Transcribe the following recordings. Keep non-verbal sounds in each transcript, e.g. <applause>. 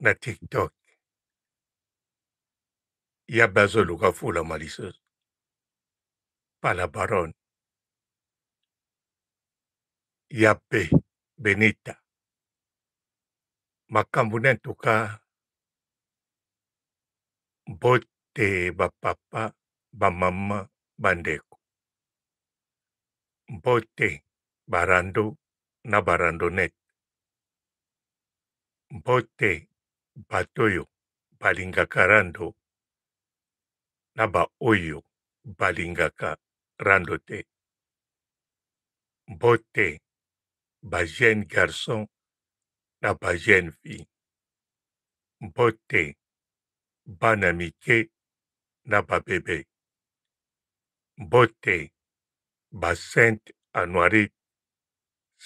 na tiktok ya bazoluka fulama lisusu pala baron ya be benita makambo na ntuka mbote bapapa bamama bandeko mbote barando na barandonete mbote bato oyo balingaka rando na baoyo balingaka rando te mbote ba jeune garçon na ba jeune fille mbote bana mike na babebe mbote ba sainte anoirite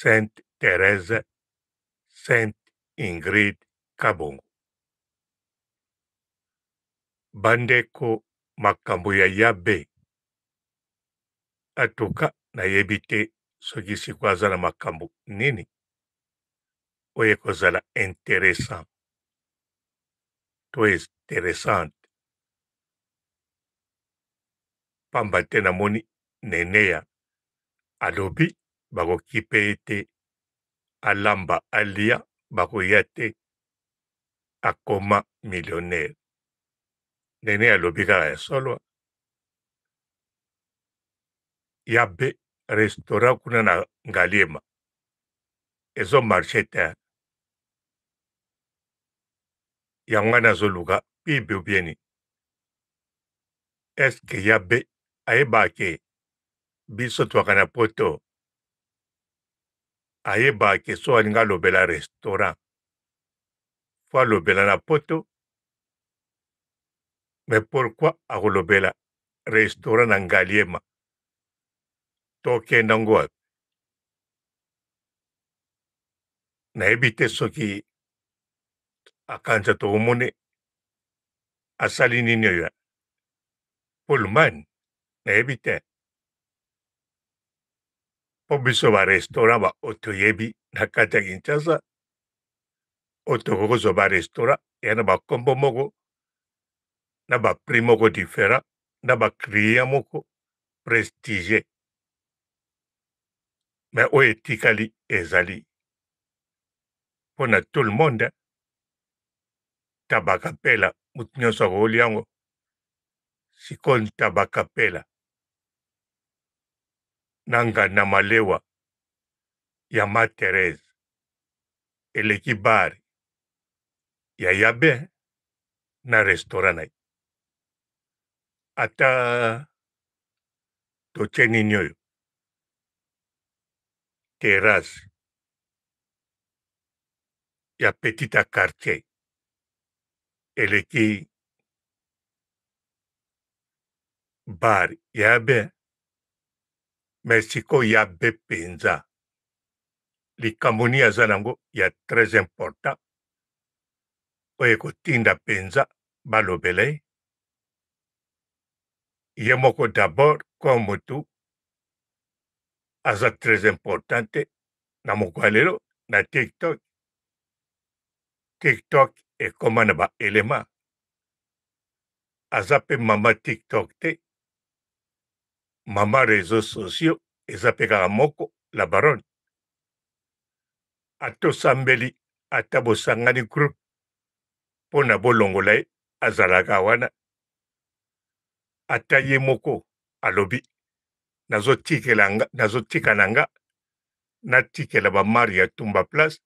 sainte therese sainte ingrid kabongo bandeko makambo ya yabe atuka nayebi te soki sikoyo aza na makambo nini oyo ekozala interessant to interessante pamba te namoni neneya alobi bakoki mpe ye te alamba alia bakoya te akoma millionnaire ndenge alobi kaka ya solo ya be restaurant kuna na ngaliema ezomarche te yango wana azoluka bibe obieni eske ya be ayebake biso twaka na poto ayebake so alingi alobela restaurant fo alobela na poto me pourquoi akolobela restaurant na ngaliema tokenda ngo wapi nayebi te soki akanza tokomoni asali nini oyo polman nayebi te mpo biso barestaurant ba oyo toyebi na kati ya kinshasa oyo tokokozwa barestaurant yana bakombo moko na bapri moko difera na baklia moko prestige me oyo etikali ezali mpo na tout le monde tabakapela moto nyonso akokoli yango sikoni tabakapela na nganda malewa ya ma therese eleki bari ya yabe na restaurant na ye ata totie nini oyo terase ya petite a quartier eleki bar yabe me sikoyo yabe mpenza likambo nini aza nango ya très important oyo ekotinda mpenza balobela ye ye moko d'abord kwa motu aza tres importante na mokolo ya lelo na tiktok tiktok ekoma na baelema aza mpe mama tiktok te mama réseau sociaux eza mpe kaka moko la baronne atosambeli ata bosangani groupe mpo na bolongola ye azalaka wana ata ye moko alobi nazotikela nga nazotika na nga natikela bamari ya tumba place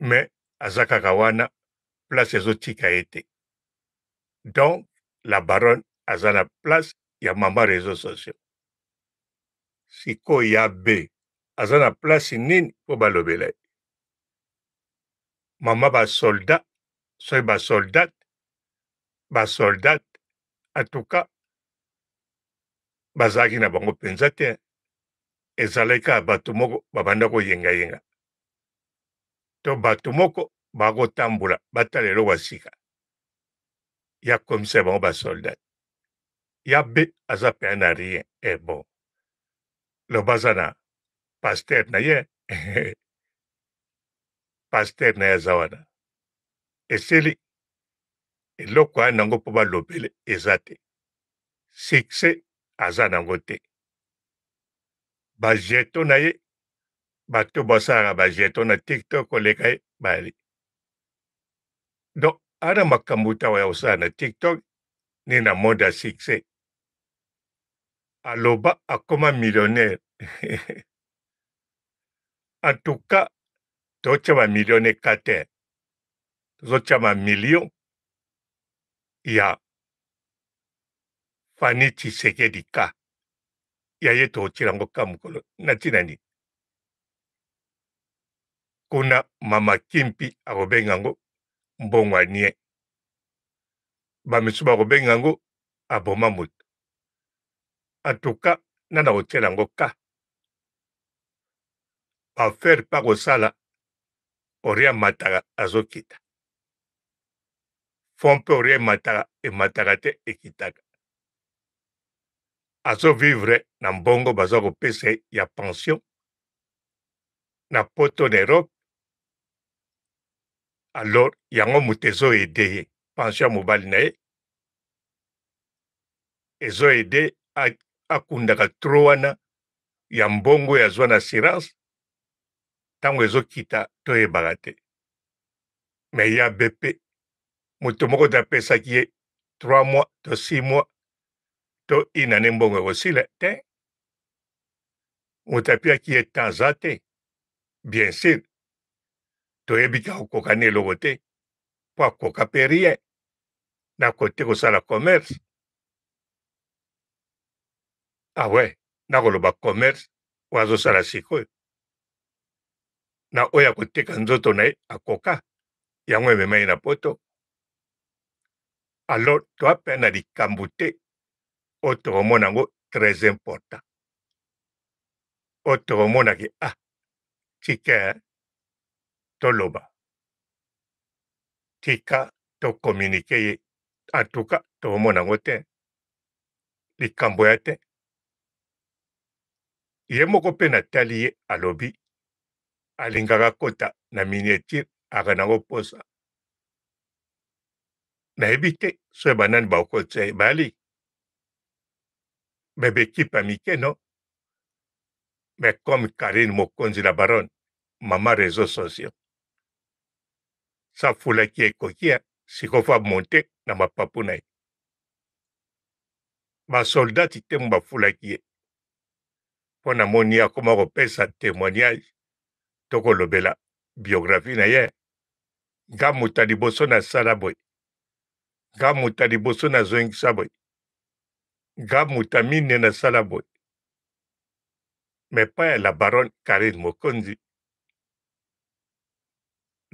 me aza kaka wana place ezotika ye te donc la baronne aza na place ya mama réseau sociaux sikoyo ya be aza na place nini mpo balobela ye mama basoldat soki basoldate basoldat atuka bazalaki na bango mpenza te ezalaki kaka bato moko babanda koyengayenga to bato moko bakotambola batala eloko ya sika ya komisa bango basoldat ya be aza pene na rien e eh bon loba aza na paster na ye <laughs> paster na ye aza wana esili eloko wana yango mpo balobele eza te sukse aza nango te bajeto na ye bato basalaka bajeto na tiktok koleka ye bali donc ana makambo tawa ya kosala na tiktok ni na monde ya sukse aloba akoma millionnaire <laughs> en tout cas tootya bamillion ekater tozotyama million ya fani tshisekedi ka ya ye tokotila yango ka mokolo na ntina nini kuna mama kimpi akobenga yango mbongwanie bamisu bakobenga yango aboma moto atuka nana kotiela yango ka baafere mpa kosala oria mataka azokita fɔnpɛwre emataka te ekitaka azovivre na mbongo baza kopesa ya pension na poto na europe alors yango moto ezoede ye pension ya mobali na ye ezoede akundaka tro wana ya mbongo ya zwa na assurance ntango ezokita toyebaka te me ya bepe moto moko te apesaki ye trois mois to six mois to inane mbongo ekosila te moto apiaki ye tanza te bien sur toyebi ka akoka na eloko te mpo akoka mpe rien nakote kosala commerce awe ah nakoloba commerce oyo azosala sikoyo na oyo akoteka nzoto na ye akoka yango emema ye na poto alors toapena likambo te oyo tokomona yango très important oyo tokomonaki ah tika toloba tika tokommunike ye en tout cas tokomona yango te likambo ya te ye moko mpe natali ye alobi alingaka kota na miniature aka nango posa nayebi te soki banani bakotia ebali me bekipe ya mike no me comme karine mokonzi na baron mama réseau sociaux safulaki ekokia sikofa monte na mapapu na ye basoldat te mo bafulaki ye mpo namoni akoma kopesa témoignage to kolobela biographie na ye nga moto ya liboso na sala boye nga moto liboso nazongisa boye nga moto mine nasala boye me epai ya labaron karine mokonzi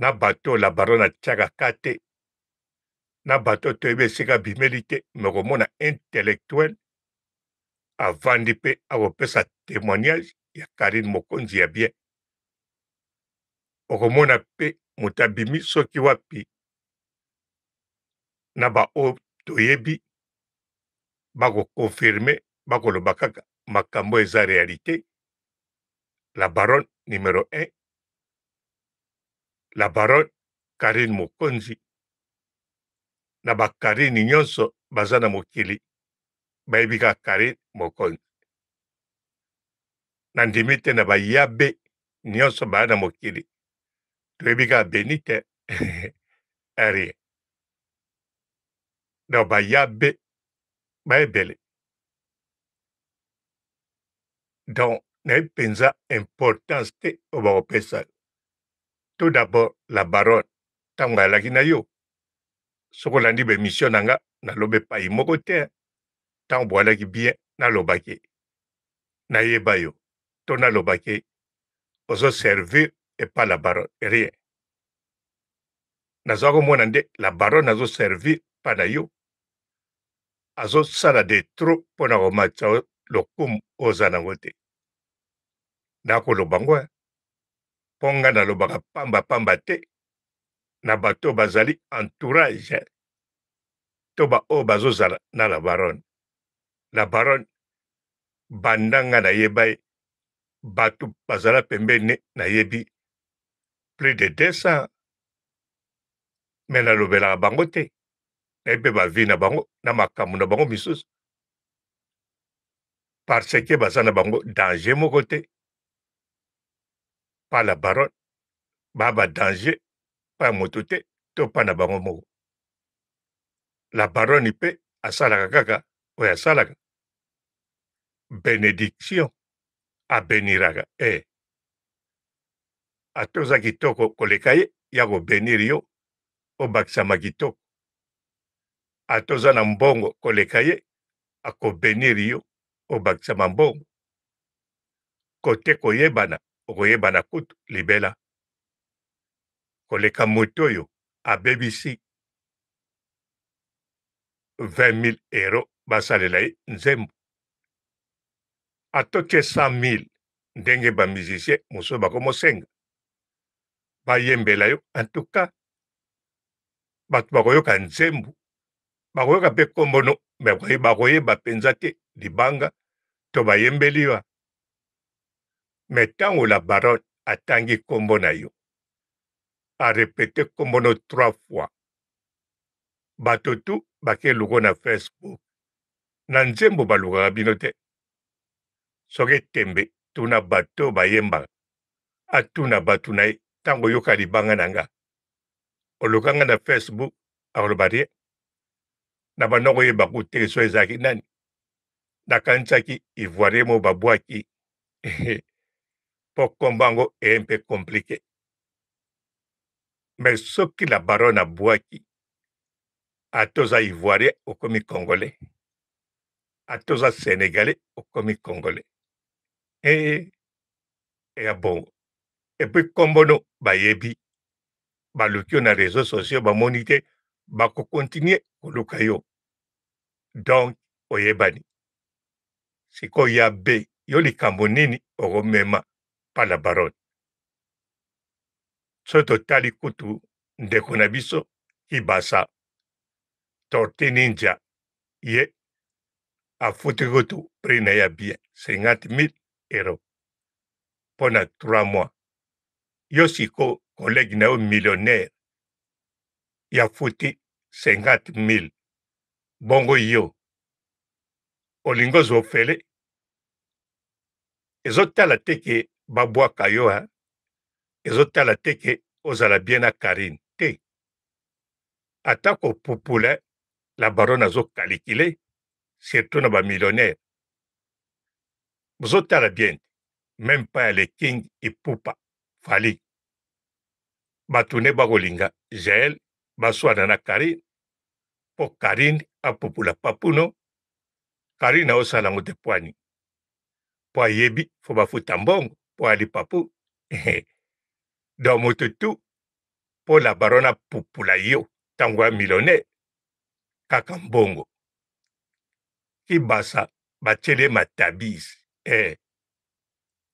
na bato labaron atiaka ka te na bato toyebi esika bimeli te me komona intellectuel avandi mpe akopesa témoignage ya karine mokonzi ya bien okomona mpe moto abimi soki wapi na bao toyebi bakokonfirme bakoloba kaka makambo eza réalité la baronne numéro 1 la baronne karine mokonzi na bakarine nyonso baza na mokili bayebi kaka karine mokonzi na ndimi te na bayabe nyonso baya na mokili toyebi kaka beni te arie <laughs> na bayabe bayebele donc nayebi mpenza importance te oyo bakopesa tout d'abord la baronne ntango ayalaki na yo soki olandi bemission na nga naloba epai moko te ntango boyalaki bien nalobaki nayeba yo to nalobaki ozoservir epai la baronne rien nazwa komona nde la baronne azoservir epai na yo azosala detro mpo na komatisa lokumu oyo oza nango te nakoloba ngo mpo nga nalobaka pambapamba te na bato bazali entourage to baoyo bazozala na la baronne la baronne banda nga nayeba ye bato bazala pembeni nayebi plus de 200 me nalobelaka bango te ayebe bavie na bango na makambo na bango misusu parce ke baza na bango danger moko te pa la baronne baa badanger pa ya moto te to pa na bango moko la baronne mpe asalaka kaka oyo asalaka benediction abeniraka e eh. atoza kitoko koleka ye ya kobenir yo obakisama kitoko atoza na mbongo koleka ye akobeniri yo obakisa mambongo kote koyebana okoyebana kutu libela koleka moto oyo abebisi 20 000 ero basalela ye nzembo atoki ye 100 000 ndenge bamusicien mosusu bakomosenga bayembela yo antuka bato bakoyoka nzembo bakoyoka mpe kombono me bakoyeba mpenza te libanga to bayembeli wa me ntango labaron atangi kombo na yo arepete kombono trois fois bato tu bake luko na facebook na nzembo balukaka bino te soki etembe tuna bato bayembaka atuna bato na ye ntango oyoka libanga na nga olukanga na facebook akoloba rie na banda mais à ezalaki nani nakanisaki ivoirien mo babwaki mpo et un peu mpe Mais me soki la baron tous à Ivoiriens au okomi congolais tous à sénégalais okomi congolais eya eh, eh, eh, ah bongo puis kombono bayebi baluki yo na réseau sociaux bamoni te bakokontinue koluka yo donc oyebani sikoyo ya be yo likambo nini okomema mpala barone so totali kutu ndeko na biso kibasa tortininja ye afuti kutu pri na ye abia 50 euro mpo na 3 mois yo siko kolege na yo millionnaire ya futi 50 000 bongo yo olingi ozwa ofele ezotala te ke babwaka yo a ezotala te ke ozala bien na karine te atako populaire la baronne azokalikile surtout na bamillionnaire bozotala bien même pas ya leking epupa fali bato nde bakolinga jael baswana na karine mpo karine apupula papuno kari na osala ngo te pwani mpo ayebi fo bafuta mbongo mpo ali papu don moto tu mpo labaron apupula yo ntango ya millionnaire kaka mbongo kibasa batiele matabisi eh.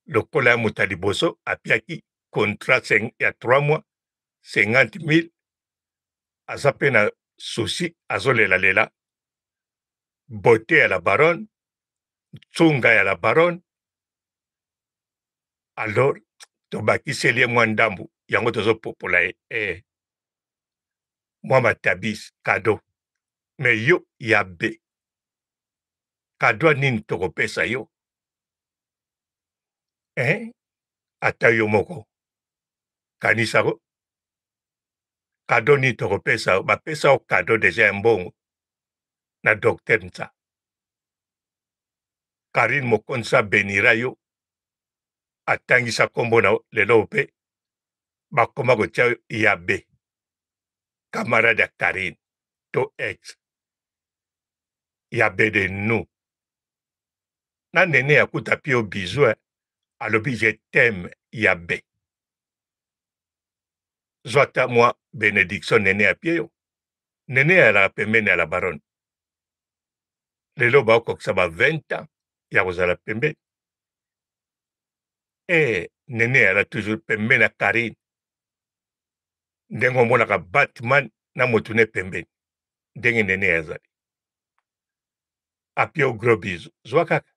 lokola ya moto ya liboso apiaki contrat ya 3 mois 50 000 aza mpe na susi azolelalela beauté ya la baronne ntunga ya la baronne alors tobakiseli ye mwa ndambu yango tozopopola ye eh, mwa matabisi kado me yo ya be kadwa nini tokopesa yo eh? ata yo moko kanisako kado nini tokopesa yo bapesa yo kado deja ya mbongo na docteur nza karine mokonzi abenira yo atangisa nkombo na lelo mpe bakoma kotia ya yabé camarade ya karine to ex ya de nous na nene akuta mpe yo au alobi je teme ya yabé zwata mwa benediction nene ya pie yo nene la pembeni la baronne lelo bakokisa ba 20 ans ya kozala pembeni e nene yala toujours pembeni na karine ndenge omonaka batman na motu ne pembeni ndenge nene yazali apia gros biso zwa kaka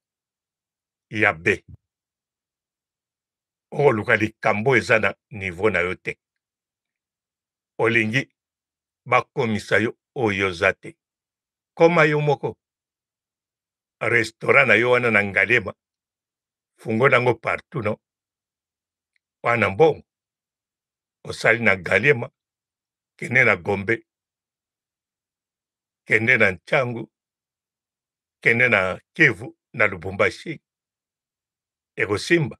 ya be okoluka likambo eza na nivo na yo te olingi bakomisa yo oyo oza te koma yo moko restaurant na yo wana na ngalema fungola yango partout no wana mbongo osali na ngalema kende na gombe kende na nchangu kende na kivu na lubumbashi ekosimba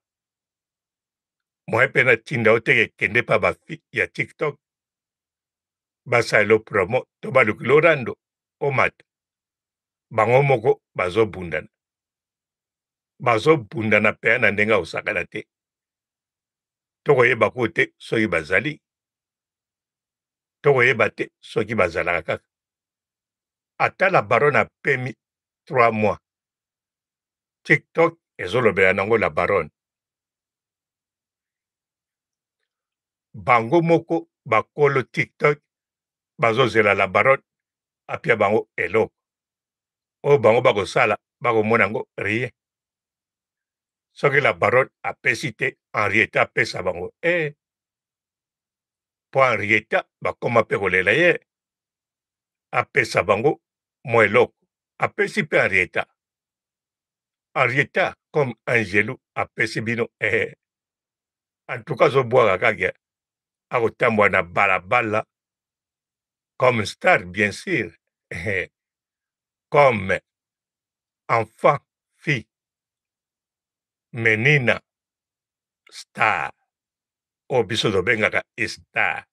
mwaye mpe natinda yo teke kende mpa bafi ya tiktok basalelo promo to baluki lorando omata bango moko bazobundana bazobundana mpe na ndenge akosakana te tokoyeba ko te soki bazali tokoyeba te soki bazalaka kaka ata la baron apemi trois mois tiktok ezolobela nango la baron bango moko bakolo tiktok bazozela la baron apia bango eloko oyo bango bakosala bakomona yango rien soki la barone apesi te henriete apesa bango e eh. mpo henriete bakoma mpe kolela ye apesa bango mwa eloko apesi mpe henrieta henrieta comme angelu apesi bino eh. E. antuka azobwaka kaka akotambola na balabala comme star bien sûr e, e. comme enfant, fille, menina, star, oyo biso tobengaka star.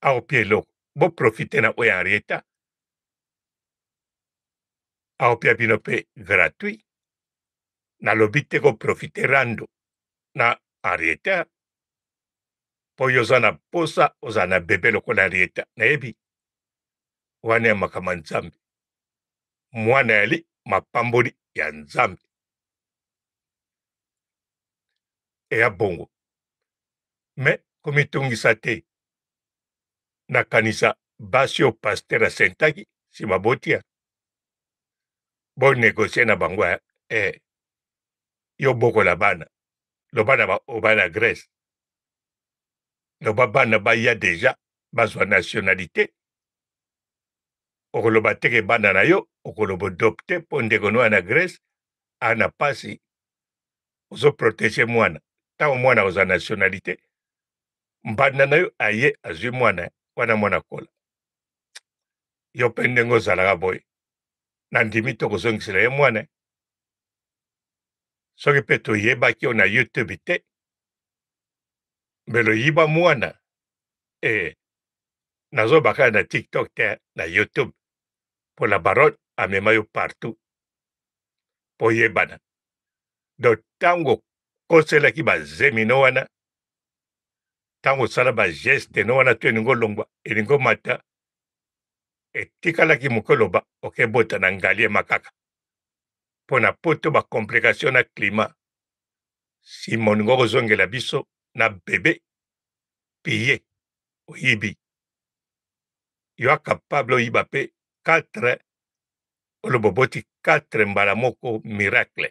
aopia eloko boprofite na oyo arieta aopia bino mpe gratuit nalobi te koprofite rando na arieta mpo yo oza na posa oza na bebe lokola arieta nayebi wana ya makama nzambe mwana yali mapamboli ya nzambe eya bongo me komitungisa te nakanisa basi oyo paster asentaki si babotia bonegosie na bango eh, yo bokola bana loba na baoba na grèce loba bana baya deja bazwa nationalité okoloba teke banda na yo okoloba odope te mpo ndeko no ana grese ana pasi ozoprotege mwana ntango mwana oza nationalité mbanda na yo aye azwi mwana wana mwana kola yo mpe ndenge ozalaka boye na ndimi to kozongisela ye mwana soki mpe toyebaki yo na youtube te mbelo yiba mwana e nazobakala na tiktok te na youtube mpo na barole amema yo partout mpo yebana don ntango okoselaki bazemino wana ntango osala bageste no wana to elingi olongwa elingi omata etikalaki moke oloba okebota na ngali ema kaka mpo na poto bacomplikatio na klima si moningo kozongela biso na bebe piye oyibi yo akapable oyiba mpe quatre oloba oboti quatre mbala moko miracle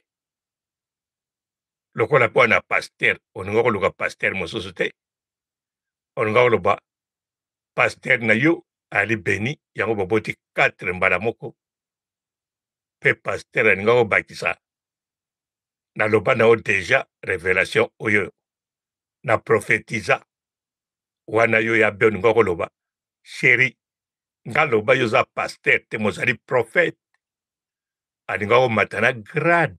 lokola mpo na paster olinga koluka paster mosusu te olinga koloba paster na yo ali beni yango boboti quatre mbala moko mpe paster alinga kobakisa naloba na yo deja révélation oyo na profetiza wana yo ya be olinga koloba sheri ngaloba yo oza paster te mozali profete alinga komata na grade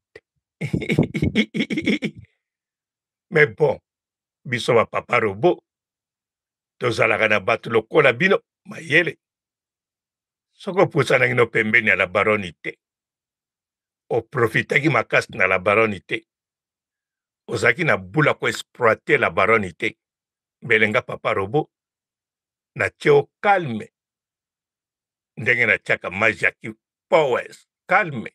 <laughs> me bon biso bapapa robo tozalaka na bato lokola bino mayele soki opusanaki no pembeni ya labaroni te oprofitaki makasi na labaroni te ozalaki na bula koexploite labaroni te mbelenga papa robo natie o calme ndenge natiaka majaki powers calme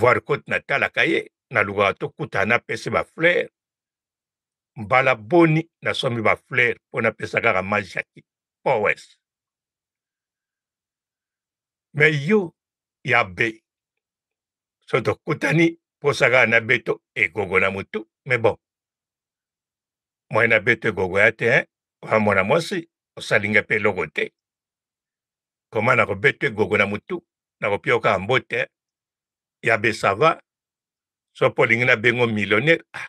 voir kote natalaka ye nalukaka tokutana napesi bafleur mbala boni nasombi bafleur mpo napesa kaka majaki powers me yo ya be so tokutani posa kaka na be to egogo na motu me bon moi na be to egogo ya te omwana mwasi osalinga mpe eloko te koma nakobetwa egogo na motu nakopioka yambo te ya besava so mpo olingi nabengo millionnaire ah.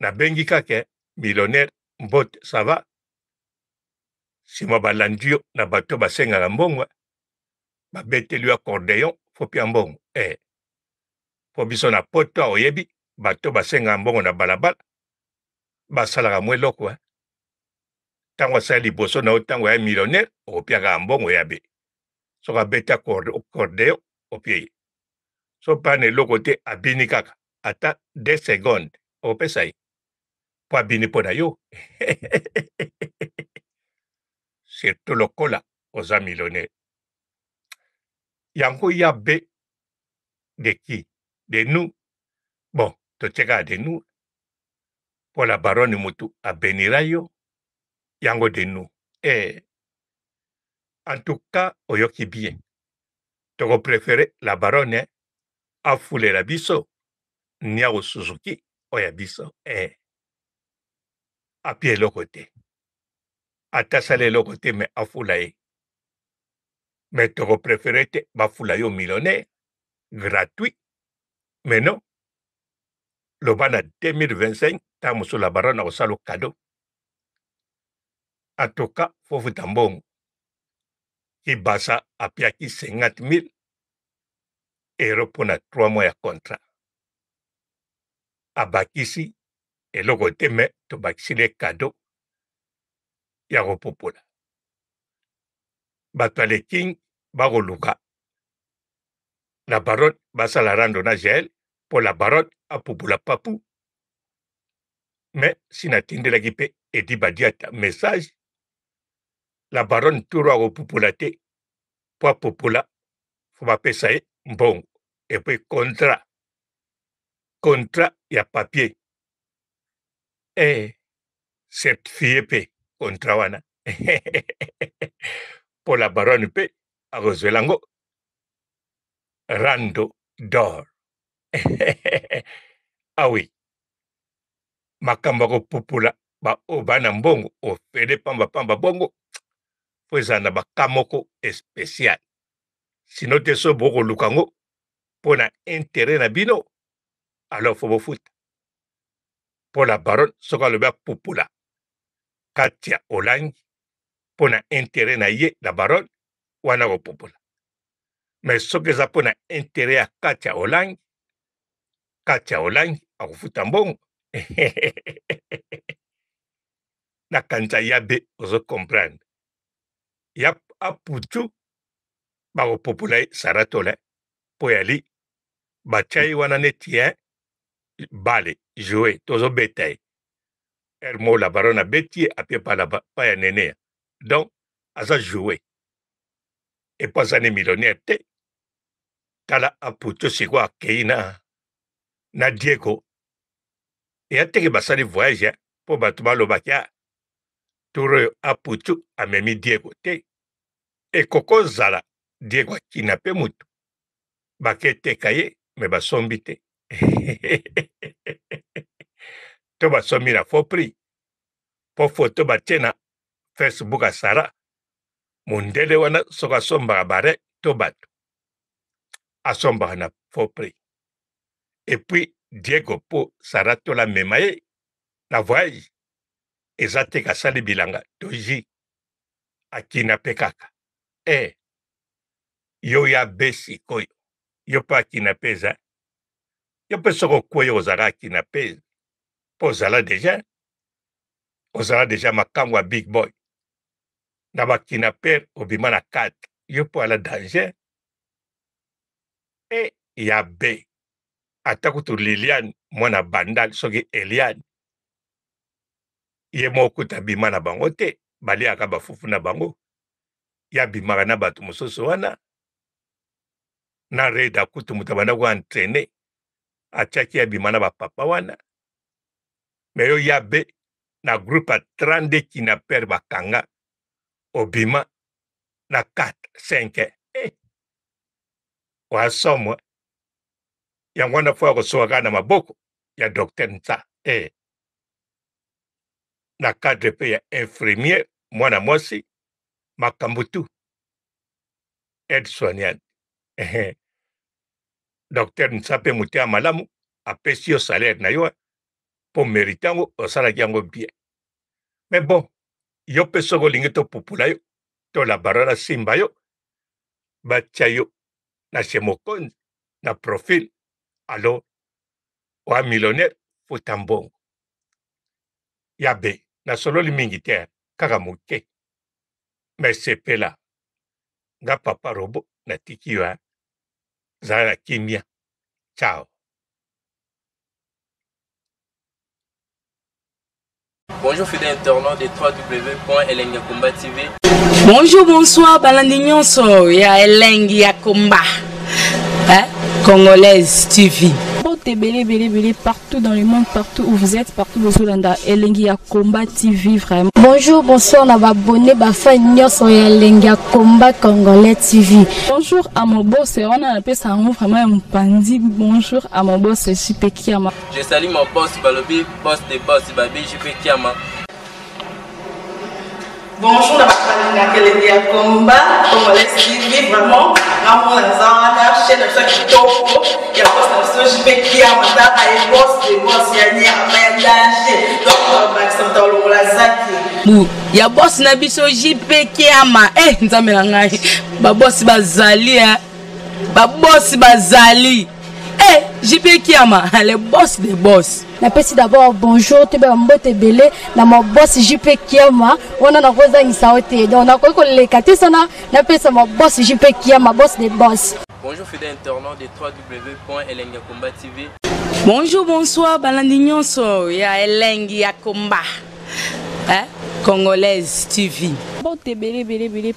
nabengi kake millionnaire mbote sava nsima balandi yo na bato basengaka mbongo babeteli yo acordeon fo mpe ya mbongo eh. mpo biso na poto oyebi bato basengaka mbongo na balabala basalaka mwa eloko eh. ntango asala liboso na yo ntango aya millionnaire okopiaka mbongo ya be soki abeta cordeo opia ye so mpa na eloko te abini kaka ata de seconde okopesa ye mpo abini mpo na yo <laughs> surtout lokola oza millionnaire yango ya be de qui de nous bon totiaka de nous mpo la barone motu abenira yo yango denu eh, en tout cas oyoki bien tokopréféré la barone afulela biso niako suzuki oyo ya biso eh. apia eloko te atasala eloko te me afula ye me tokopréféré te bafula yo millionnaire gratuit mais non loba na 2025 ntango mosusu la barone akosala o cadeau atoka fofuta mbongo kibasa apiaki 50 000 ero mpona 3 mois ya contrat abakisi eloko te me tobakisile kado ya kopopola bato ya leking bakoluka na barote basala rando na gel mpo la barote apupula papu me si natindelaki mpe edi badiata message la baronne toro akopupola te mpo apopola fo bapesa ye mbongo epui contrat contrat ya papier e eh, certifie mpe contrat wana mpo <laughs> la baronne mpe akozwela ngo rando dor awi <laughs> ah makambo akopupola baoyo bana mbongo ofele pamba pamba bongo mpo ezala na baka moko espesial sino te so bokoluka yango mpo na intere na bino alors fo bofuta mpo na baron soko alobi apupula kati ya olangi mpo na intere na ye na baron wana kopupula me soki eza mpo na intere ya kati ya olangi kati ya olangi akofuta mbongo <laughs> nakanisa ya be ozokomprendre ya aputu bakopopula ye sara tole mpo ya li batya ye wana neti ye bale joe tozobeta ye ere mo labaron abeti ye ape pa ya nene ya donc aza joe e mpo aza ne millionnaire te tala aputu sikoyo akei na na diego eya teke basali voyage ya mpo bato balobaki a ah, toro oyo aputu amemi diego te ekoki ozala diego akina mpe motu baketeka ye me basombi te <laughs> to basombi na faux prix mpo foto batie na facebook ya sara mondele wana soko asombaka bare to bato asombaka na faux prix epuis diego mpo sara tola mema ye na voyage eza te kasali bilanga toji akina mpe kaka e yo ya be sikoyo yo mpo akina mpeza yo mpe soki okwei ozala akina mpeza mpo ozala deja ozala deja makambo ya big boy na bakinaper obima na kate yo mpo ala danger e ya be ata kutu liliane mwana bandal soki eliane ye moko kuta bima na bango te baliaka bafufu na bango ye abimaka na bato mosusu wana na red akutu moto abanda koentraine atiaki ye abima na bapapa wana me yo ya be na groupe ya 32 kinaper bakanga obima na 4 5 eh. oasomwe yango wana fo ya kosoka kaka na maboko ya docteur ntsa eh. na cadre mpe ya infirmier mwana mwasi makambo tu aide soignante docteur nsape motema malamu apesi yo salaire na yo mpo merite yango osalaki yango bien me bon yo mpe soki olingi topupula yo tolabarala simba yo batia yo na se mokonzi na profil alo oa millionnaire futa mbongo ya be nasololi mingi te kaka moke me sepela nga papa robo natiki yo zala na kimia chao Bonjour fidèle internaute de www.elengakomba TV. Bonjour, bonsoir, balandi nyonso ya Elengi ya Komba. Hein? Congolaise TV. ebele ebele ebele partout dans le monde partout où vous êtes partout bozolanda elengi ya combat tv vraiment bonjour bonsoir na babone bafan nyonso ya elengi ya combat congolais tv bonjour à mon boss wana napesa yango vraiment ya mopandi bonjour à mon boss jipe kiama je salue mon boss balobi boss de boss babi jipe kiama bonjour na bakalinga kelenge ya komba congolais tv vraiment ngamona aza wana chaine biso ya kitoko ya bos na biso jipekia mataka ye bos de bos ya nyerama ya danger donc bakisa euh, moto alongola zaki ya bosi na biso jipekiama e eh, nzambe na ngai babosi bazali babosi bazali JP Kiama, <laughs> le boss des boss. napesi d'abord bonjour toyebaka mbote ebele na mabosi jp kiama wana nakozangisa yo te donc nakoki koleka te sana napesa mabosi jp kiama bos de bos bonjour fidèle internaute de 3w elengi komba tv bonjour bonsoir balandi nyonso ya elengi ya komba eh? Congolaise TV.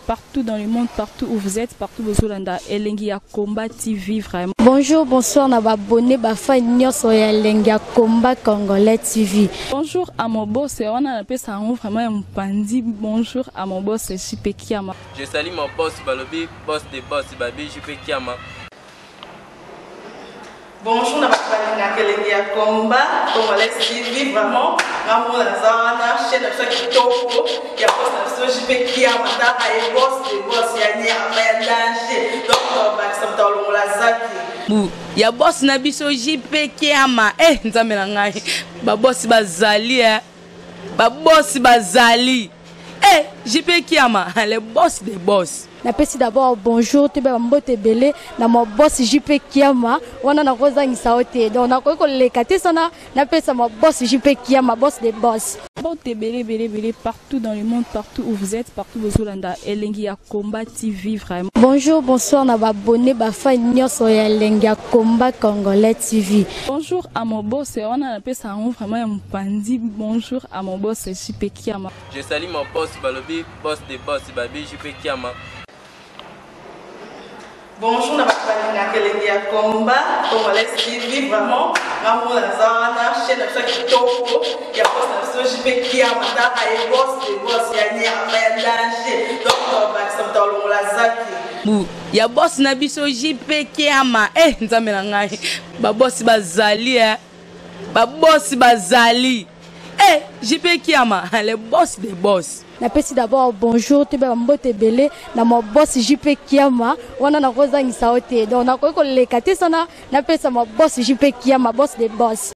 Partout dans le monde, partout où vous êtes, partout où vous êtes, Combat TV vraiment. Bonjour, bonsoir, on a abonné à Elengia Combat Congolais TV. Bonjour à mon boss, on a appelé ça vraiment un pandi. Bonjour à mon boss, Jipe Kiama. Je salue mon boss, Balobi, boss de boss, Babi, Jipe Kiama. bonjour na bato balinga kelenge ya komba congolais tv vraiment ngamona aza wana chaine na biso ya kitoko ya bose na biso jipe kiama ntaka ye bose de bose ya nyama ya danger donc bakisa moto alongola zaki ya bosi na biso jipe kiama e eh, nzambe na ngai babosi bazali e eh. babosi bazali e eh, jipe kiama le <laughs> bosi de bosi napesi d'abord bonjour toyebeba mbote ebele na mabosi ju mpe kiama wana nakozangisa yo te donc nakoki koleka te sana napesa mabosi ju mpe kiama bosi de bosi bote ebele ebele ebele partout dans le monde partout où vous êtes partout bozolanda elengi ya combat tv vraiment bonjour bonsoir na babone bafani nyonso ya elengi ya combat congolais tv bonjour à mobose wana napesa yango vraiment ya mopanzi bonjour à mobose ju mpe kiama je sali mobose balobi bos de bos babi ju mpe kiama bonjour na bato balingaka elenge ya komba congolais tv vraiment ngambo naza wana chaine na biso ya kitoko ya bos na biso jipe kiamata aebos debos ya nyama ya danger donc bakisa moto alongola zaki ya bosi na biso jpe kiama e eh, nzambe na ngai babosi bazali e eh. babosi bazali Eh, JP Kiama, <laughs> le boss des boss. napesi d'abord bonjour toyebaka mbote ebele na mabosi jp kiama wana nakozangisa yo te donc nakoki koleka te sana napesa mabosi jp kiama bosi de bosi